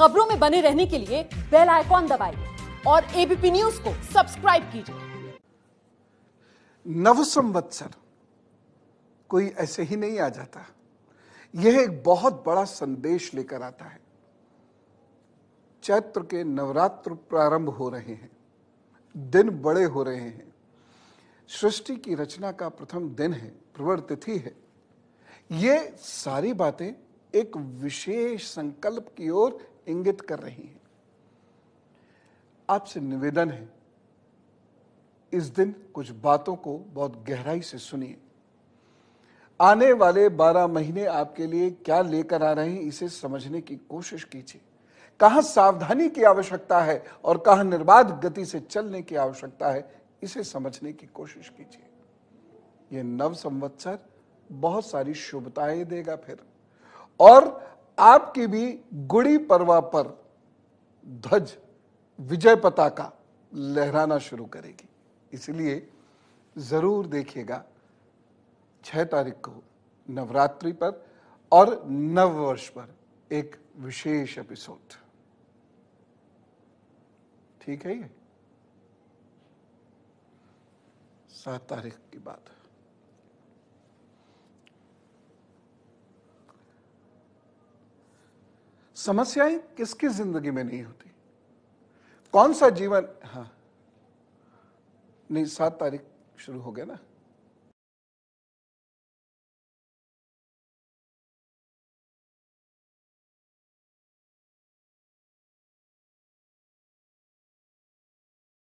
खबरों में बने रहने के लिए बेल आइकॉन दबाइए और एबीपी न्यूज को सब्सक्राइब कीजिए नव संवत्सर कोई ऐसे ही नहीं आ जाता यह एक बहुत बड़ा संदेश लेकर आता है चैत्र के नवरात्र प्रारंभ हो रहे हैं दिन बड़े हो रहे हैं सृष्टि की रचना का प्रथम दिन है प्रवर तिथि है ये सारी बातें एक विशेष संकल्प की ओर इंगित कर रही हैं आपसे निवेदन है इस दिन कुछ बातों को बहुत गहराई से सुनिए आने वाले बारह महीने आपके लिए क्या लेकर आ रहे हैं इसे समझने की कोशिश कीजिए कहाँ सावधानी की आवश्यकता है और कहाँ निर्बाध गति से चलने की आवश्यकता है इसे समझने की कोशिश कीजिए यह नव संवत्सर बहुत सारी शुभताएं देगा फिर और आपकी भी गुड़ी पर्वा पर ध्वज विजय पताका लहराना शुरू करेगी इसलिए ज़रूर देखिएगा छह तारीख को नवरात्रि पर और नववर्ष पर एक विशेष एपिसोड ठीक है ये सात तारीख की बात है समस्याएं किसकी जिंदगी में नहीं होती कौन सा जीवन हाँ नहीं सात तारीख शुरू हो गया ना